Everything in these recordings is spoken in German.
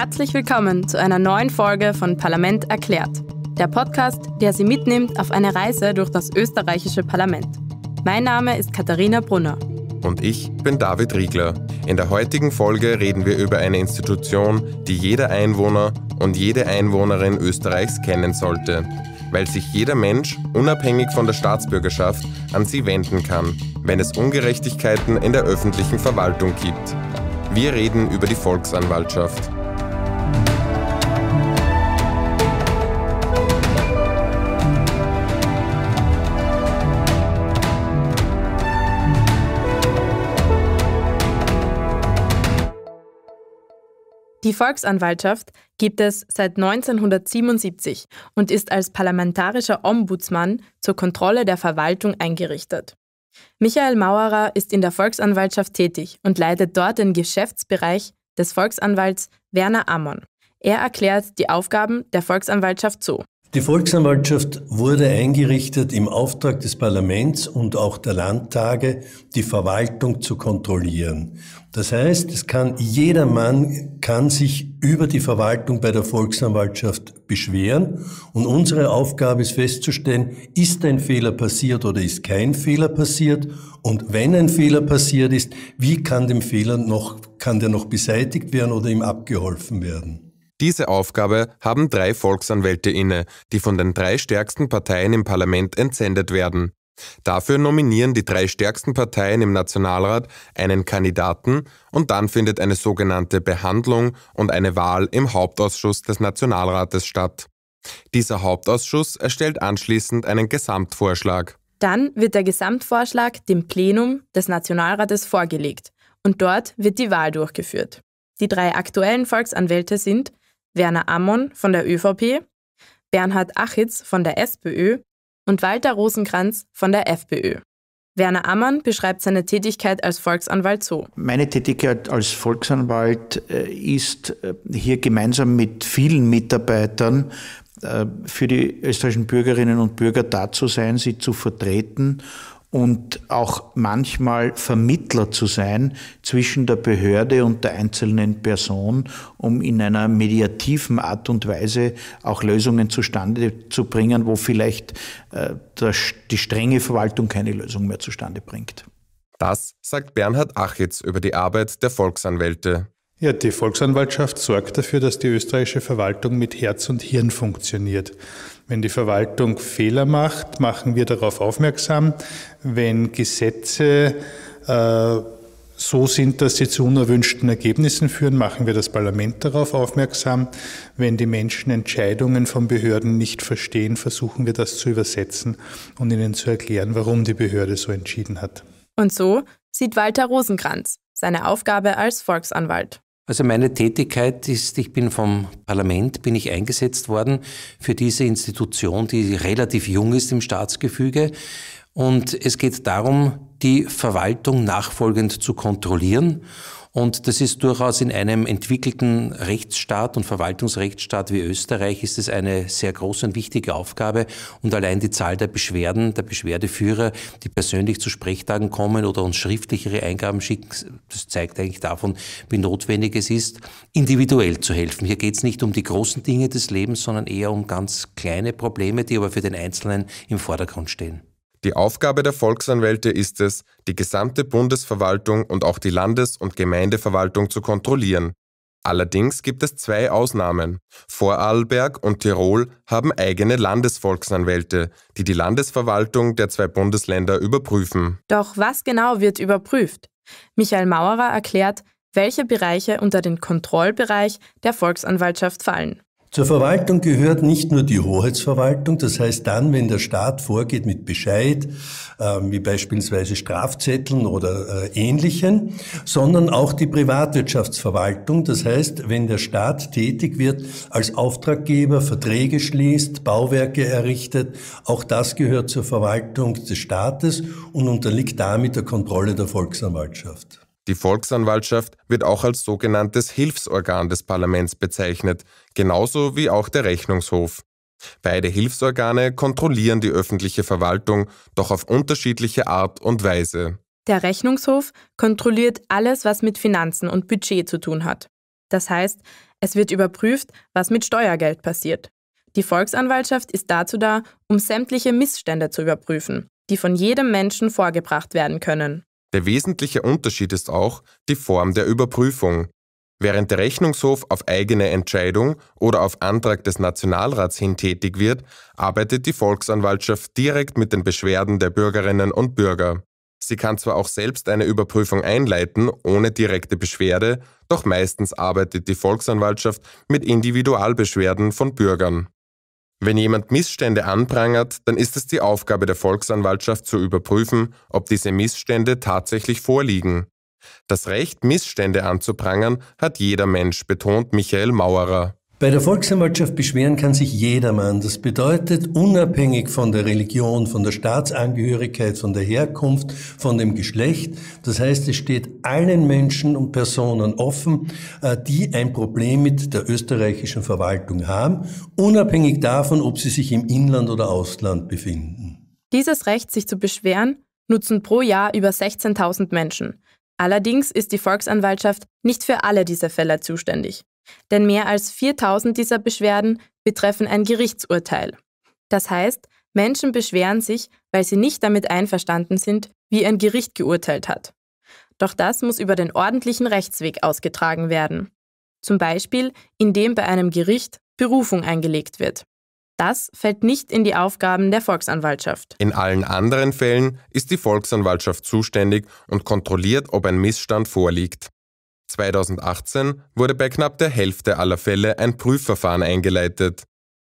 Herzlich willkommen zu einer neuen Folge von Parlament erklärt, der Podcast, der Sie mitnimmt auf eine Reise durch das österreichische Parlament. Mein Name ist Katharina Brunner. Und ich bin David Riegler. In der heutigen Folge reden wir über eine Institution, die jeder Einwohner und jede Einwohnerin Österreichs kennen sollte, weil sich jeder Mensch, unabhängig von der Staatsbürgerschaft, an sie wenden kann, wenn es Ungerechtigkeiten in der öffentlichen Verwaltung gibt. Wir reden über die Volksanwaltschaft. Die Volksanwaltschaft gibt es seit 1977 und ist als parlamentarischer Ombudsmann zur Kontrolle der Verwaltung eingerichtet. Michael Mauerer ist in der Volksanwaltschaft tätig und leitet dort den Geschäftsbereich des Volksanwalts Werner Ammon. Er erklärt die Aufgaben der Volksanwaltschaft so. Die Volksanwaltschaft wurde eingerichtet im Auftrag des Parlaments und auch der Landtage, die Verwaltung zu kontrollieren. Das heißt, es kann jedermann kann sich über die Verwaltung bei der Volksanwaltschaft beschweren und unsere Aufgabe ist festzustellen, ist ein Fehler passiert oder ist kein Fehler passiert und wenn ein Fehler passiert ist, wie kann dem Fehler noch kann der noch beseitigt werden oder ihm abgeholfen werden? Diese Aufgabe haben drei Volksanwälte inne, die von den drei stärksten Parteien im Parlament entsendet werden. Dafür nominieren die drei stärksten Parteien im Nationalrat einen Kandidaten und dann findet eine sogenannte Behandlung und eine Wahl im Hauptausschuss des Nationalrates statt. Dieser Hauptausschuss erstellt anschließend einen Gesamtvorschlag. Dann wird der Gesamtvorschlag dem Plenum des Nationalrates vorgelegt und dort wird die Wahl durchgeführt. Die drei aktuellen Volksanwälte sind Werner Ammon von der ÖVP, Bernhard Achitz von der SPÖ und Walter Rosenkranz von der FPÖ. Werner Ammann beschreibt seine Tätigkeit als Volksanwalt so. Meine Tätigkeit als Volksanwalt äh, ist äh, hier gemeinsam mit vielen Mitarbeitern äh, für die österreichischen Bürgerinnen und Bürger da zu sein, sie zu vertreten und auch manchmal Vermittler zu sein zwischen der Behörde und der einzelnen Person, um in einer mediativen Art und Weise auch Lösungen zustande zu bringen, wo vielleicht äh, die strenge Verwaltung keine Lösung mehr zustande bringt. Das sagt Bernhard Achitz über die Arbeit der Volksanwälte. Ja, die Volksanwaltschaft sorgt dafür, dass die österreichische Verwaltung mit Herz und Hirn funktioniert. Wenn die Verwaltung Fehler macht, machen wir darauf aufmerksam. Wenn Gesetze äh, so sind, dass sie zu unerwünschten Ergebnissen führen, machen wir das Parlament darauf aufmerksam. Wenn die Menschen Entscheidungen von Behörden nicht verstehen, versuchen wir das zu übersetzen und ihnen zu erklären, warum die Behörde so entschieden hat. Und so sieht Walter Rosenkranz seine Aufgabe als Volksanwalt. Also meine Tätigkeit ist, ich bin vom Parlament, bin ich eingesetzt worden für diese Institution, die relativ jung ist im Staatsgefüge. Und es geht darum, die Verwaltung nachfolgend zu kontrollieren und das ist durchaus in einem entwickelten Rechtsstaat und Verwaltungsrechtsstaat wie Österreich ist es eine sehr große und wichtige Aufgabe. Und allein die Zahl der Beschwerden, der Beschwerdeführer, die persönlich zu Sprechtagen kommen oder uns schriftlichere Eingaben schicken, das zeigt eigentlich davon, wie notwendig es ist, individuell zu helfen. Hier geht es nicht um die großen Dinge des Lebens, sondern eher um ganz kleine Probleme, die aber für den Einzelnen im Vordergrund stehen. Die Aufgabe der Volksanwälte ist es, die gesamte Bundesverwaltung und auch die Landes- und Gemeindeverwaltung zu kontrollieren. Allerdings gibt es zwei Ausnahmen. Vorarlberg und Tirol haben eigene Landesvolksanwälte, die die Landesverwaltung der zwei Bundesländer überprüfen. Doch was genau wird überprüft? Michael Maurer erklärt, welche Bereiche unter den Kontrollbereich der Volksanwaltschaft fallen. Zur Verwaltung gehört nicht nur die Hoheitsverwaltung, das heißt dann, wenn der Staat vorgeht mit Bescheid, ähm, wie beispielsweise Strafzetteln oder äh, ähnlichen, sondern auch die Privatwirtschaftsverwaltung, das heißt, wenn der Staat tätig wird als Auftraggeber, Verträge schließt, Bauwerke errichtet, auch das gehört zur Verwaltung des Staates und unterliegt damit der Kontrolle der Volksanwaltschaft. Die Volksanwaltschaft wird auch als sogenanntes Hilfsorgan des Parlaments bezeichnet, genauso wie auch der Rechnungshof. Beide Hilfsorgane kontrollieren die öffentliche Verwaltung, doch auf unterschiedliche Art und Weise. Der Rechnungshof kontrolliert alles, was mit Finanzen und Budget zu tun hat. Das heißt, es wird überprüft, was mit Steuergeld passiert. Die Volksanwaltschaft ist dazu da, um sämtliche Missstände zu überprüfen, die von jedem Menschen vorgebracht werden können. Der wesentliche Unterschied ist auch die Form der Überprüfung. Während der Rechnungshof auf eigene Entscheidung oder auf Antrag des Nationalrats hin tätig wird, arbeitet die Volksanwaltschaft direkt mit den Beschwerden der Bürgerinnen und Bürger. Sie kann zwar auch selbst eine Überprüfung einleiten, ohne direkte Beschwerde, doch meistens arbeitet die Volksanwaltschaft mit Individualbeschwerden von Bürgern. Wenn jemand Missstände anprangert, dann ist es die Aufgabe der Volksanwaltschaft zu überprüfen, ob diese Missstände tatsächlich vorliegen. Das Recht, Missstände anzuprangern, hat jeder Mensch, betont Michael Maurer. Bei der Volksanwaltschaft beschweren kann sich jedermann. Das bedeutet, unabhängig von der Religion, von der Staatsangehörigkeit, von der Herkunft, von dem Geschlecht. Das heißt, es steht allen Menschen und Personen offen, äh, die ein Problem mit der österreichischen Verwaltung haben, unabhängig davon, ob sie sich im Inland oder Ausland befinden. Dieses Recht, sich zu beschweren, nutzen pro Jahr über 16.000 Menschen. Allerdings ist die Volksanwaltschaft nicht für alle diese Fälle zuständig. Denn mehr als 4000 dieser Beschwerden betreffen ein Gerichtsurteil. Das heißt, Menschen beschweren sich, weil sie nicht damit einverstanden sind, wie ein Gericht geurteilt hat. Doch das muss über den ordentlichen Rechtsweg ausgetragen werden. Zum Beispiel, indem bei einem Gericht Berufung eingelegt wird. Das fällt nicht in die Aufgaben der Volksanwaltschaft. In allen anderen Fällen ist die Volksanwaltschaft zuständig und kontrolliert, ob ein Missstand vorliegt. 2018 wurde bei knapp der Hälfte aller Fälle ein Prüfverfahren eingeleitet.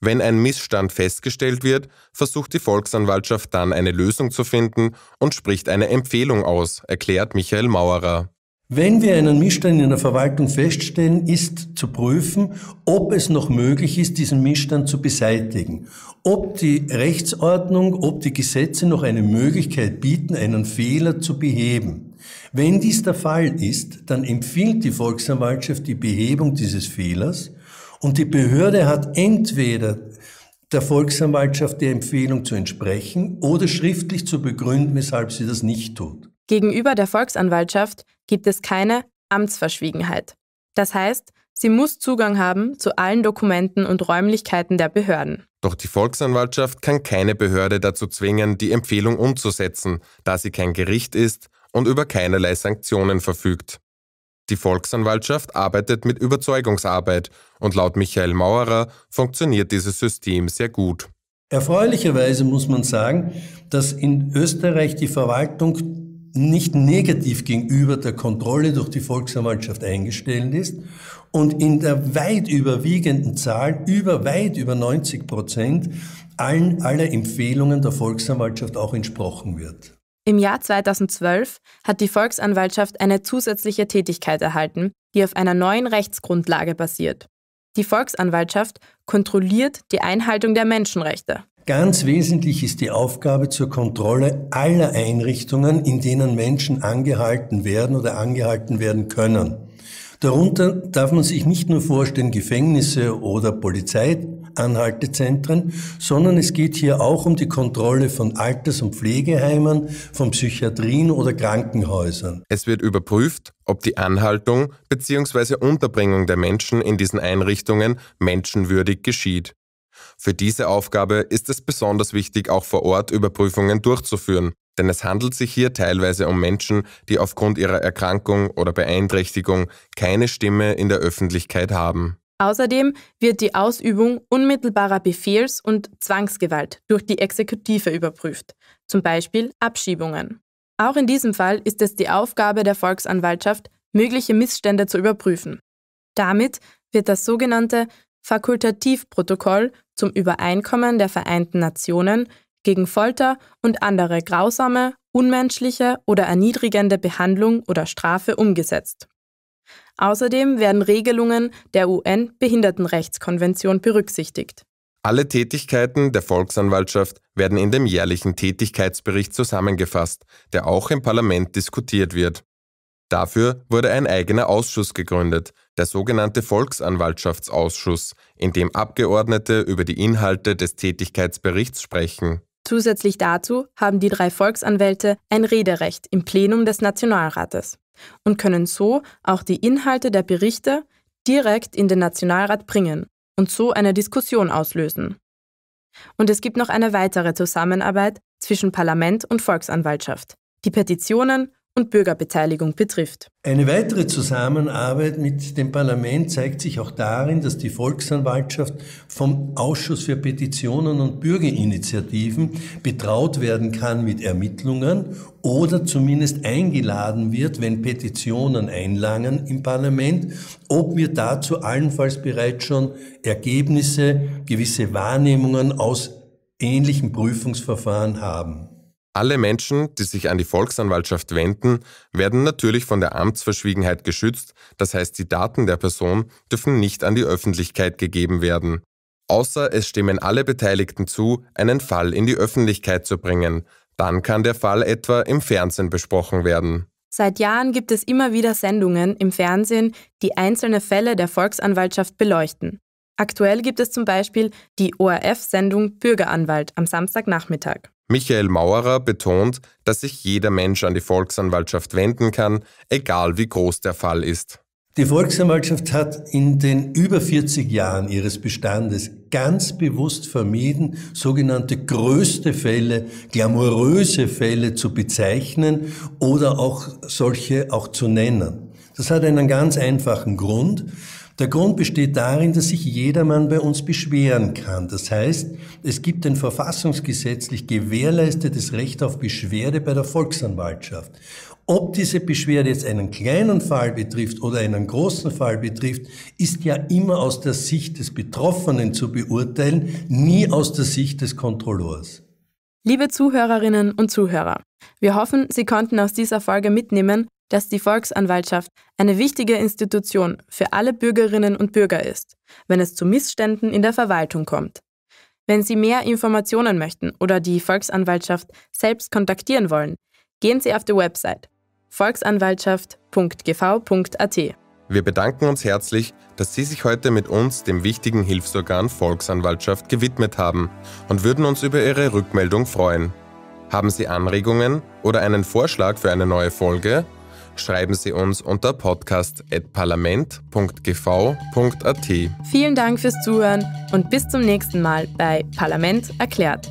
Wenn ein Missstand festgestellt wird, versucht die Volksanwaltschaft dann eine Lösung zu finden und spricht eine Empfehlung aus, erklärt Michael Maurer. Wenn wir einen Missstand in der Verwaltung feststellen, ist zu prüfen, ob es noch möglich ist, diesen Missstand zu beseitigen. Ob die Rechtsordnung, ob die Gesetze noch eine Möglichkeit bieten, einen Fehler zu beheben. Wenn dies der Fall ist, dann empfiehlt die Volksanwaltschaft die Behebung dieses Fehlers und die Behörde hat entweder der Volksanwaltschaft die Empfehlung zu entsprechen oder schriftlich zu begründen, weshalb sie das nicht tut. Gegenüber der Volksanwaltschaft gibt es keine Amtsverschwiegenheit. Das heißt, sie muss Zugang haben zu allen Dokumenten und Räumlichkeiten der Behörden. Doch die Volksanwaltschaft kann keine Behörde dazu zwingen, die Empfehlung umzusetzen, da sie kein Gericht ist und über keinerlei Sanktionen verfügt. Die Volksanwaltschaft arbeitet mit Überzeugungsarbeit und laut Michael Maurer funktioniert dieses System sehr gut. Erfreulicherweise muss man sagen, dass in Österreich die Verwaltung nicht negativ gegenüber der Kontrolle durch die Volksanwaltschaft eingestellt ist und in der weit überwiegenden Zahl, über weit über 90 Prozent, allen aller Empfehlungen der Volksanwaltschaft auch entsprochen wird. Im Jahr 2012 hat die Volksanwaltschaft eine zusätzliche Tätigkeit erhalten, die auf einer neuen Rechtsgrundlage basiert. Die Volksanwaltschaft kontrolliert die Einhaltung der Menschenrechte. Ganz wesentlich ist die Aufgabe zur Kontrolle aller Einrichtungen, in denen Menschen angehalten werden oder angehalten werden können. Darunter darf man sich nicht nur vorstellen Gefängnisse oder Polizei, Anhaltezentren, sondern es geht hier auch um die Kontrolle von Alters- und Pflegeheimen, von Psychiatrien oder Krankenhäusern. Es wird überprüft, ob die Anhaltung bzw. Unterbringung der Menschen in diesen Einrichtungen menschenwürdig geschieht. Für diese Aufgabe ist es besonders wichtig, auch vor Ort Überprüfungen durchzuführen, denn es handelt sich hier teilweise um Menschen, die aufgrund ihrer Erkrankung oder Beeinträchtigung keine Stimme in der Öffentlichkeit haben. Außerdem wird die Ausübung unmittelbarer Befehls- und Zwangsgewalt durch die Exekutive überprüft, zum Beispiel Abschiebungen. Auch in diesem Fall ist es die Aufgabe der Volksanwaltschaft, mögliche Missstände zu überprüfen. Damit wird das sogenannte Fakultativprotokoll zum Übereinkommen der Vereinten Nationen gegen Folter und andere grausame, unmenschliche oder erniedrigende Behandlung oder Strafe umgesetzt. Außerdem werden Regelungen der UN-Behindertenrechtskonvention berücksichtigt. Alle Tätigkeiten der Volksanwaltschaft werden in dem jährlichen Tätigkeitsbericht zusammengefasst, der auch im Parlament diskutiert wird. Dafür wurde ein eigener Ausschuss gegründet, der sogenannte Volksanwaltschaftsausschuss, in dem Abgeordnete über die Inhalte des Tätigkeitsberichts sprechen. Zusätzlich dazu haben die drei Volksanwälte ein Rederecht im Plenum des Nationalrates und können so auch die Inhalte der Berichte direkt in den Nationalrat bringen und so eine Diskussion auslösen. Und es gibt noch eine weitere Zusammenarbeit zwischen Parlament und Volksanwaltschaft, die Petitionen und Bürgerbeteiligung betrifft. Eine weitere Zusammenarbeit mit dem Parlament zeigt sich auch darin, dass die Volksanwaltschaft vom Ausschuss für Petitionen und Bürgerinitiativen betraut werden kann mit Ermittlungen oder zumindest eingeladen wird, wenn Petitionen einlangen im Parlament, ob wir dazu allenfalls bereits schon Ergebnisse, gewisse Wahrnehmungen aus ähnlichen Prüfungsverfahren haben. Alle Menschen, die sich an die Volksanwaltschaft wenden, werden natürlich von der Amtsverschwiegenheit geschützt, das heißt die Daten der Person dürfen nicht an die Öffentlichkeit gegeben werden. Außer es stimmen alle Beteiligten zu, einen Fall in die Öffentlichkeit zu bringen, dann kann der Fall etwa im Fernsehen besprochen werden. Seit Jahren gibt es immer wieder Sendungen im Fernsehen, die einzelne Fälle der Volksanwaltschaft beleuchten. Aktuell gibt es zum Beispiel die ORF-Sendung Bürgeranwalt am Samstagnachmittag. Michael Maurer betont, dass sich jeder Mensch an die Volksanwaltschaft wenden kann, egal wie groß der Fall ist. Die Volksanwaltschaft hat in den über 40 Jahren ihres Bestandes ganz bewusst vermieden, sogenannte größte Fälle, glamouröse Fälle zu bezeichnen oder auch solche auch zu nennen. Das hat einen ganz einfachen Grund. Der Grund besteht darin, dass sich jedermann bei uns beschweren kann. Das heißt, es gibt ein verfassungsgesetzlich gewährleistetes Recht auf Beschwerde bei der Volksanwaltschaft. Ob diese Beschwerde jetzt einen kleinen Fall betrifft oder einen großen Fall betrifft, ist ja immer aus der Sicht des Betroffenen zu beurteilen, nie aus der Sicht des Kontrolleurs. Liebe Zuhörerinnen und Zuhörer, wir hoffen, Sie konnten aus dieser Folge mitnehmen, dass die Volksanwaltschaft eine wichtige Institution für alle Bürgerinnen und Bürger ist, wenn es zu Missständen in der Verwaltung kommt. Wenn Sie mehr Informationen möchten oder die Volksanwaltschaft selbst kontaktieren wollen, gehen Sie auf die Website volksanwaltschaft.gv.at. Wir bedanken uns herzlich, dass Sie sich heute mit uns, dem wichtigen Hilfsorgan Volksanwaltschaft, gewidmet haben und würden uns über Ihre Rückmeldung freuen. Haben Sie Anregungen oder einen Vorschlag für eine neue Folge? Schreiben Sie uns unter podcast.parlament.gv.at. Vielen Dank fürs Zuhören und bis zum nächsten Mal bei Parlament erklärt.